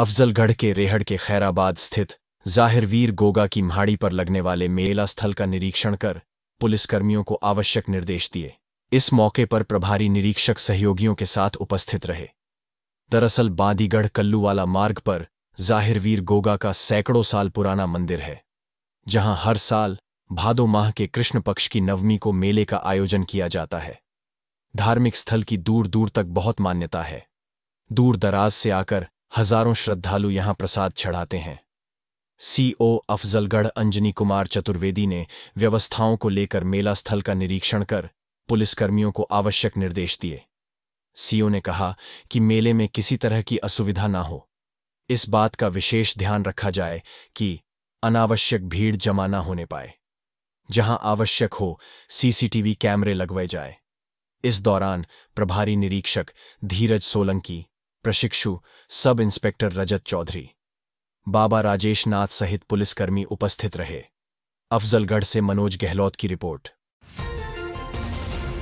अफजलगढ़ के रेहड़ के खैराबाद स्थित जाहिरवीर गोगा की म्हाड़ी पर लगने वाले मेला स्थल का निरीक्षण कर पुलिसकर्मियों को आवश्यक निर्देश दिए इस मौके पर प्रभारी निरीक्षक सहयोगियों के साथ उपस्थित रहे दरअसल बांदीगढ़ कल्लूवाला मार्ग पर जाहिरवीर गोगा का सैकड़ों साल पुराना मंदिर है जहां हर साल भादो माह के कृष्ण पक्ष की नवमी को मेले का आयोजन किया जाता है धार्मिक स्थल की दूर दूर तक बहुत मान्यता है दूर दराज से आकर हजारों श्रद्धालु यहां प्रसाद चढ़ाते हैं सीओ अफजलगढ़ अंजनी कुमार चतुर्वेदी ने व्यवस्थाओं को लेकर मेला स्थल का निरीक्षण कर पुलिसकर्मियों को आवश्यक निर्देश दिए सीओ ने कहा कि मेले में किसी तरह की असुविधा ना हो इस बात का विशेष ध्यान रखा जाए कि अनावश्यक भीड़ जमा ना होने पाए जहां आवश्यक हो सीसीटीवी कैमरे लगवाए जाए इस दौरान प्रभारी निरीक्षक धीरज सोलंकी प्रशिक्षु सब इंस्पेक्टर रजत चौधरी बाबा राजेश नाथ सहित पुलिसकर्मी उपस्थित रहे अफजलगढ़ से मनोज गहलोत की रिपोर्ट